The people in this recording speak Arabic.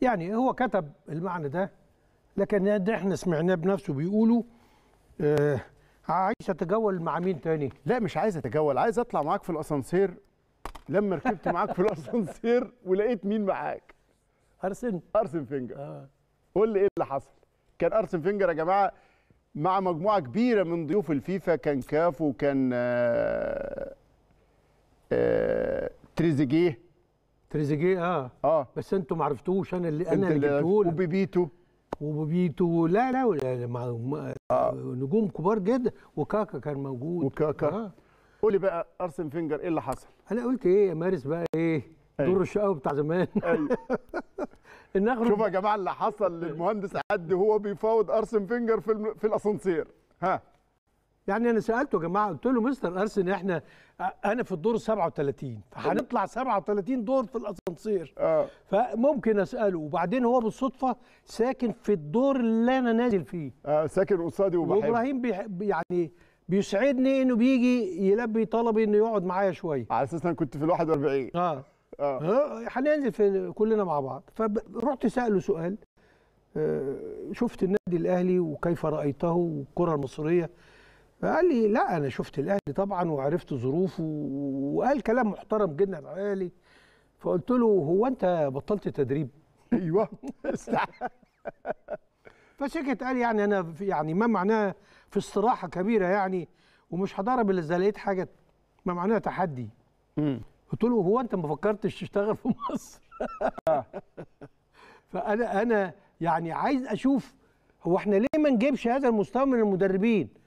يعني هو كتب المعنى ده لكن ده احنا سمعناه بنفسه بيقولوا آه عايز اتجول مع مين تاني؟ لا مش عايز اتجول عايز اطلع معاك في الاسانسير لما ركبت معاك في الاسانسير ولقيت مين معاك؟ ارسن ارسن فينجر آه. قول لي ايه اللي حصل؟ كان ارسن فينجر يا جماعه مع مجموعه كبيره من ضيوف الفيفا كان كافو كان آه آه تريزيجيه تريزيجيه اه اه بس انتوا ما عرفتوش انا اللي انا اللي جبته لك وبيبيتو وبيبيتو لا لا, لا مع آه. نجوم كبار جدا وكاكا كان موجود وكاكا آه. قولي بقى ارسن فينجر ايه اللي حصل؟ انا قلت ايه يا مارس بقى ايه؟ أيوه. دور الشقاوي بتاع زمان ايوه نخرج شوفوا يا جماعه اللي حصل للمهندس عدي هو بيفاوض ارسن فينجر في الم... في الاسانسير ها يعني انا سالته يا جماعه قلت له مستر ارسن احنا انا في الدور 37 فهنطلع 37 دور في الاسانسير آه. فممكن اساله وبعدين هو بالصدفه ساكن في الدور اللي انا نازل فيه آه ساكن قصادي وبحب وابراهيم بيحب يعني بيسعدني انه بيجي يلبي طلبي انه يقعد معايا شويه على اساس انا كنت في ال 41 اه اه هننزل آه، في كلنا مع بعض فرحت ساله سؤال آه شفت النادي الاهلي وكيف رايته والكره المصريه فقال لي لا انا شفت الاهلي طبعا وعرفت ظروفه وقال كلام محترم جدا على الاهلي فقلت له هو انت بطلت تدريب؟ ايوه فسكت قال يعني انا يعني ما معناه في استراحه كبيره يعني ومش هضرب الا اذا لقيت حاجه ما معناها تحدي قلت له هو انت ما فكرتش تشتغل في مصر فانا انا يعني عايز اشوف هو احنا ليه ما نجيبش هذا المستوى من المدربين